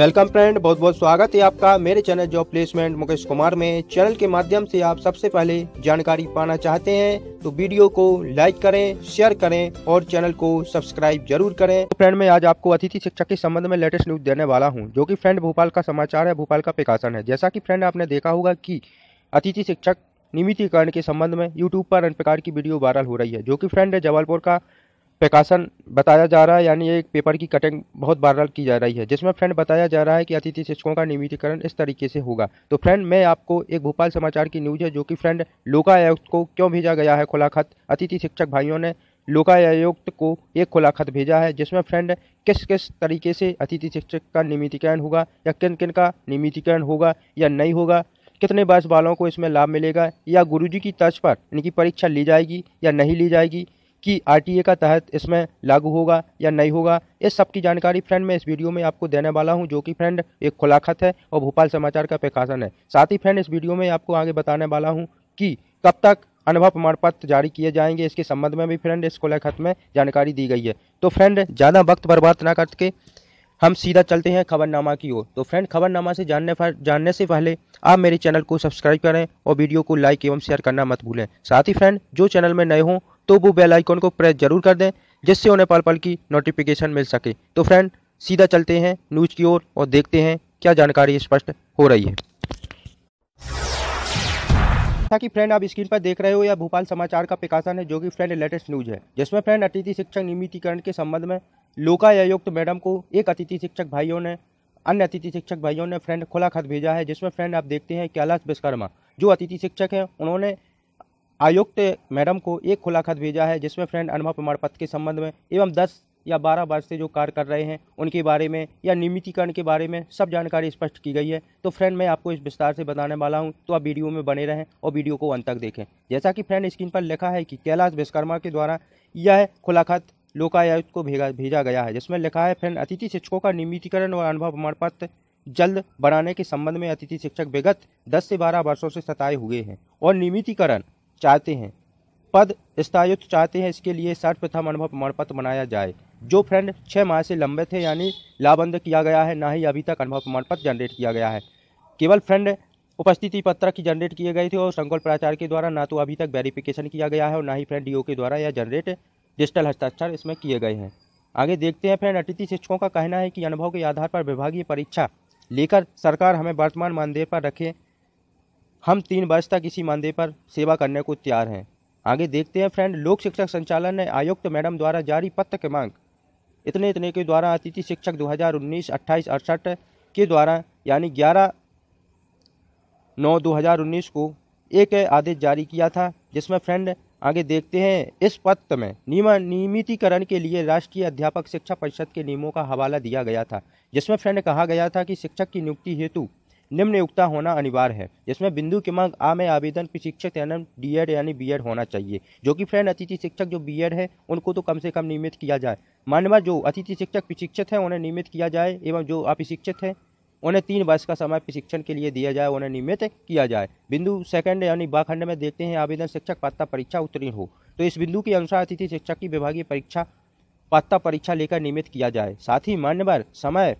welcome friend बहुत बहुत स्वागत है आपका मेरे channel job placement Mukesh Kumar में चैनल के माध्यम से आप सबसे पहले जानकारी पाना चाहते हैं तो वीडियो को लाइक करें शेयर करें और चैनल को सब्सक्राइब जरूर करें तो फ्रेंड मैं आज आपको अतिथि शिक्षक के संबंध में लेटेस्ट न्यूज देने वाला हूँ जो की फ्रेंड भोपाल का समाचार है भोपाल का प्रकाशन है जैसा की फ्रेंड आपने देखा होगा की अतिथि शिक्षक नियमितीकरण के संबंध में यूट्यूब पर अन्य प्रकार की वीडियो वायरल हो रही है जो की फ्रेंड जबलपुर का प्रकाशन बताया जा रहा है यानी एक पेपर की कटिंग बहुत वायरल की जा रही है जिसमें फ्रेंड बताया जा रहा है कि अतिथि शिक्षकों का नियमितीकरण इस तरीके से होगा तो फ्रेंड मैं आपको एक भोपाल समाचार की न्यूज़ है जो कि फ्रेंड लोका आयुक्त को क्यों भेजा गया है खुला खत अतिथि शिक्षक भाइयों ने लोका आयुक्त को एक खुला खत भेजा है जिसमें फ्रेंड किस किस तरीके से अतिथि शिक्षक का नियमितीकरण होगा या किन किन का नियमितीकरण होगा या नहीं होगा कितने वर्ष वालों को इसमें लाभ मिलेगा या गुरुजी की तर्ज पर इनकी परीक्षा ली जाएगी या नहीं ली जाएगी कि आरटीए का तहत इसमें लागू होगा या नहीं होगा इस सब की जानकारी फ्रेंड मैं इस वीडियो में आपको देने वाला हूं जो कि फ्रेंड एक खुलाखत है और भोपाल समाचार का प्रकाशन है साथ ही फ्रेंड इस वीडियो में आपको आगे बताने वाला हूँ कि कब तक अनुभव प्रमाण पत्र जारी किए जाएंगे इसके संबंध में भी फ्रेंड इस खुलाखत में जानकारी दी गई है तो फ्रेंड ज़्यादा वक्त बर्बाद ना करके हम सीधा चलते हैं खबरनामा की ओर तो फ्रेंड खबरनामा से जानने जानने से पहले आप मेरे चैनल को सब्सक्राइब करें और वीडियो को लाइक एवं शेयर करना मत भूलें साथ ही फ्रेंड जो चैनल में नए हों तो वो बेल आइकॉन को प्रेस जरूर कर दें जिससे उन्हें पल पल की नोटिफिकेशन मिल सके तो फ्रेंड सीधा चलते हैं न्यूज की ओर और, देखते हैं क्या जानकारी स्पष्ट हो रही है जैसा कि फ्रेंड आप स्क्रीन पर देख रहे हो या भोपाल समाचार का प्रकाशन है जो कि फ्रेंड लेटेस्ट न्यूज है जिसमें फ्रेंड अतिथि शिक्षक नियमितीकरण के संबंध में लोकायुक्त मैडम को एक अतिथि शिक्षक भाइयों ने अन्य अतिथि शिक्षक भाइयों ने फ्रेंड खुला खत भेजा है जिसमें फ्रेंड आप देखते हैं कैलाश विश्वकर्मा जो अतिथि शिक्षक हैं उन्होंने आयुक्त मैडम को एक खुला खत भेजा है जिसमें फ्रेंड अनुभव प्रमाण पत्र के संबंध में एवं दस या बारह वर्ष से जो कार्य कर रहे हैं उनके बारे में या नियमितीकरण के बारे में सब जानकारी स्पष्ट की गई है तो फ्रेंड मैं आपको इस विस्तार से बताने वाला हूँ तो आप वीडियो में बने रहें और वीडियो को अंत तक देखें जैसा कि फ्रेंड स्क्रीन पर लिखा है कि कैलाश विश्वकर्मा के द्वारा यह खुला खत लोकायुक्त को भेजा भेजा गया है जिसमें लिखा है फ्रेंड अतिथि शिक्षकों का नियमितीकरण और अनुभव प्रमाण पत्र जल्द बनाने के संबंध में अतिथि शिक्षक विगत दस से बारह वर्षों से सताए हुए हैं और नियमितीकरण चाहते हैं पद स्थायित्व चाहते हैं इसके लिए साठ प्रथम अनुभव प्रमाण पत्र बनाया जाए जो फ्रेंड छः माह से लंबे थे यानी लाभबंद किया गया है ना ही अभी तक अनुभव प्रमाण पत्र जनरेट किया गया है केवल फ्रेंड उपस्थिति पत्र की जनरेट किए गए थे और संकुल प्राचार्य के द्वारा ना तो अभी तक वेरिफिकेशन किया गया है और ना ही फ्रेंड डी के द्वारा यह जनरेट डिजिटल हस्ताक्षर इसमें किए गए हैं आगे देखते हैं फ्रेंड अतिथि शिक्षकों का कहना है कि अनुभव के आधार पर विभागीय परीक्षा लेकर सरकार हमें वर्तमान मानदेय पर रखे हम तीन वर्ष तक इसी मानदेय पर सेवा करने को तैयार हैं आगे देखते हैं फ्रेंड लोक शिक्षक संचालन ने आयुक्त मैडम द्वारा जारी पत्र क्रमांक इतने इतने के द्वारा अतिथि शिक्षक 2019 28 अड़सठ के द्वारा यानी 11 नौ 2019 को एक आदेश जारी किया था जिसमें फ्रेंड आगे देखते हैं इस पत्र में नियमा नियमितीकरण के लिए राष्ट्रीय अध्यापक शिक्षा परिषद के नियमों का हवाला दिया गया था जिसमें फ्रेंड कहा गया था कि शिक्षक की नियुक्ति हेतु निम्नयुक्ता होना अनिवार्य है जिसमें बिंदु की मांग आ में आवेदन की शिक्षक एनम डी यानी बी होना चाहिए जो कि फ्रेंड अतिथि शिक्षक जो बी एड है उनको तो कम से कम नियमित किया जाए मानवा जो अतिथि शिक्षक प्रशिक्षित है उन्हें नियमित किया जाए एवं जो अपशिक्षित हैं उन्हें तीन वर्ष का समय प्रशिक्षण के लिए दिया जाए उन्हें नियमित किया जाए बिंदु सेकंड यानी बाखंड में देखते हैं आवेदन शिक्षक पात्रता परीक्षा उत्तीर्ण हो तो इस बिंदु के अनुसार अतिथि शिक्षक की विभागीय परीक्षा पात्रता परीक्षा लेकर नियमित किया जाए साथ ही मान्यवर समय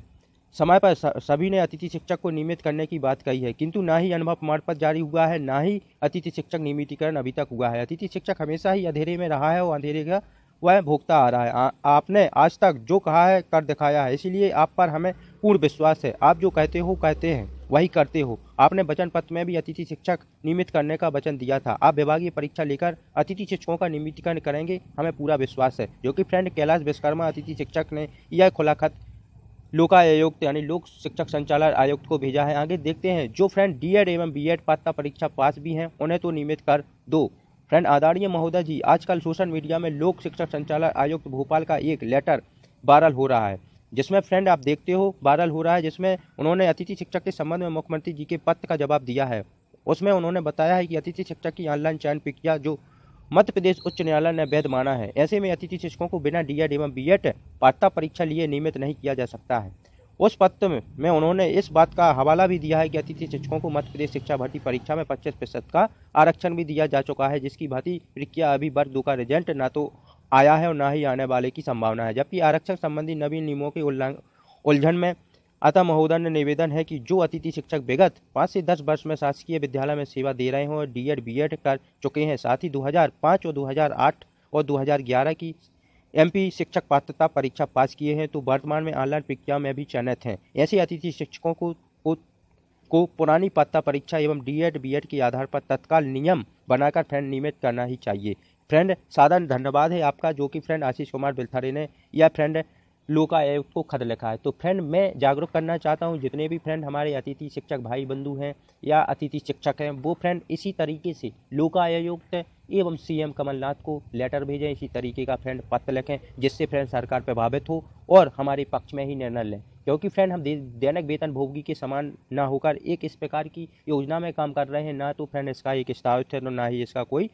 समय पर सभी ने अतिथि शिक्षक को नियमित करने की बात कही है किंतु ना ही अनुभव प्रमाण पत्र जारी हुआ है ना ही अतिथि शिक्षक नियमितीकरण अभी तक हुआ है अतिथि शिक्षक हमेशा ही अंधेरे में रहा है और अंधेरे का वह भोगता आ रहा है आ, आपने आज तक जो कहा है कर दिखाया है इसीलिए आप पर हमें पूर्ण विश्वास है आप जो कहते हो कहते हैं वही करते हो आपने वचन पत्र में भी अतिथि शिक्षक नियमित करने का वचन दिया था आप विभागीय परीक्षा लेकर अतिथि शिक्षकों का नियमितीकरण करेंगे हमें पूरा विश्वास है जो कि फ्रेंड कैलाश विश्वकर्मा अतिथि शिक्षक ने यह खुला खत लोकायुक्त यानी लोक शिक्षक संचालन आयुक्त को भेजा है आगे देखते हैं जो फ्रेंड डीएड एवं बीएड पात्रता परीक्षा पास भी हैं उन्हें तो नियमित कर दो फ्रेंड आदरणीय महोदय जी आजकल सोशल मीडिया में लोक शिक्षक संचालन आयुक्त भोपाल का एक लेटर वायरल हो रहा है जिसमें फ्रेंड आप देखते हो वायरल हो रहा है जिसमें उन्होंने अतिथि शिक्षक के संबंध में मुख्यमंत्री जी के पत्र का जवाब दिया है उसमें उन्होंने बताया है कि अतिथि शिक्षक की ऑनलाइन चयन प्रक्रिया जो मध्य प्रदेश उच्च न्यायालय ने वैध माना है ऐसे में अतिथि शिक्षकों को बिना डीएड एवं बी एड पात्रता परीक्षा लिए नियमित नहीं किया जा सकता है उस पत्र में, में उन्होंने इस बात का हवाला भी दिया है कि अतिथि शिक्षकों को मध्य प्रदेश शिक्षा भर्ती परीक्षा में पच्चीस प्रतिशत का आरक्षण भी दिया जा चुका है जिसकी भर्ती प्रक्रिया अभी वर्ग दो का रिजल्ट ना तो आया है और ना ही आने वाले की संभावना है जबकि आरक्षण संबंधी नवीन नियमों के उल्लंघन में अतः महोदय ने निवेदन है कि जो अतिथि शिक्षक विगत पाँच से दस वर्ष में शासकीय विद्यालय में सेवा दे रहे हैं और डी एड बी एड कर चुके हैं साथ ही 2005 और 2008 और 2011 की एमपी शिक्षक पात्रता परीक्षा पास किए हैं तो वर्तमान में ऑनलाइन प्रक्रिया में भी चयनित हैं ऐसे अतिथि शिक्षकों को को पुरानी पात्रता परीक्षा एवं डीएड एड के आधार पर तत्काल नियम बनाकर फ्रेंड नियमित करना ही चाहिए फ्रेंड साधन धन्यवाद है आपका जो कि फ्रेंड आशीष कुमार बिल्थारे ने या फ्रेंड लोकायुक्त को खत लिखा है तो फ्रेंड मैं जागरूक करना चाहता हूँ जितने भी फ्रेंड हमारे अतिथि शिक्षक भाई बंधु हैं या अतिथि शिक्षक हैं वो फ्रेंड इसी तरीके से लोकायुक्त एवं सीएम कमलनाथ को लेटर भेजें इसी तरीके का फ्रेंड पत्र लिखें जिससे फ्रेंड सरकार प्रभावित हो और हमारे पक्ष में ही निर्णय लें क्योंकि फ्रेंड हम दैनिक वेतन भोगी के समान ना होकर एक इस प्रकार की योजना में काम कर रहे हैं ना तो फ्रेंड इसका एक स्थापित है ना ही इसका कोई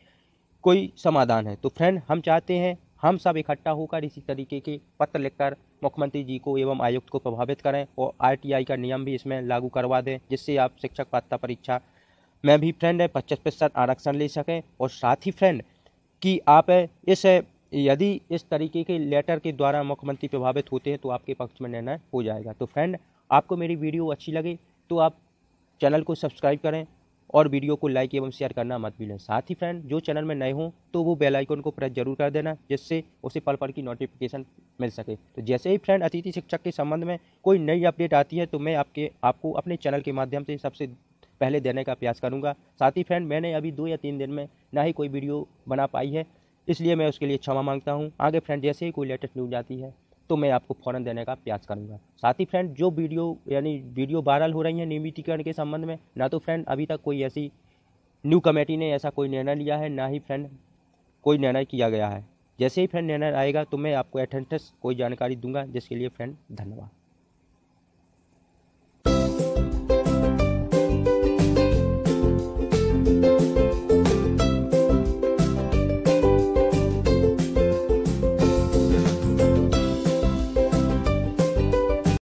कोई समाधान है तो फ्रेंड हम चाहते हैं हम सब इकट्ठा होकर इसी तरीके के पत्र लिखकर मुख्यमंत्री जी को एवं आयुक्त को प्रभावित करें और आरटीआई का नियम भी इसमें लागू करवा दें जिससे आप शिक्षक पात्रता परीक्षा में भी फ्रेंड है पच्चीस प्रतिशत आरक्षण ले सकें और साथ ही फ्रेंड कि आप इस यदि इस तरीके के लेटर के द्वारा मुख्यमंत्री प्रभावित होते हैं तो आपके पक्ष में निर्णय हो जाएगा तो फ्रेंड आपको मेरी वीडियो अच्छी लगे तो आप चैनल को सब्सक्राइब करें और वीडियो को लाइक एवं शेयर करना मत भूलें साथ ही फ्रेंड जो चैनल में नए हों तो वो बेल आइकन को प्रेस जरूर कर देना जिससे उसे पल पल की नोटिफिकेशन मिल सके तो जैसे ही फ्रेंड अतिथि शिक्षक के संबंध में कोई नई अपडेट आती है तो मैं आपके आपको अपने चैनल के माध्यम से सबसे पहले देने का प्रयास करूँगा साथ ही फ्रेंड मैंने अभी दो या तीन दिन में ना ही कोई वीडियो बना पाई है इसलिए मैं उसके लिए क्षमा मांगता हूँ आगे फ्रेंड जैसे ही कोई लेटेस्ट न्यूज आती है तो मैं आपको फ़ौरन देने का प्रयास करूँगा साथ ही फ्रेंड जो वीडियो यानी वीडियो वायरल हो रही है नियमितीकरण के संबंध में ना तो फ्रेंड अभी तक कोई ऐसी न्यू कमेटी ने ऐसा कोई निर्णय लिया है ना ही फ्रेंड कोई निर्णय किया गया है जैसे ही फ्रेंड निर्णय आएगा तो मैं आपको एटेंटस कोई जानकारी दूंगा जिसके लिए फ्रेंड धन्यवाद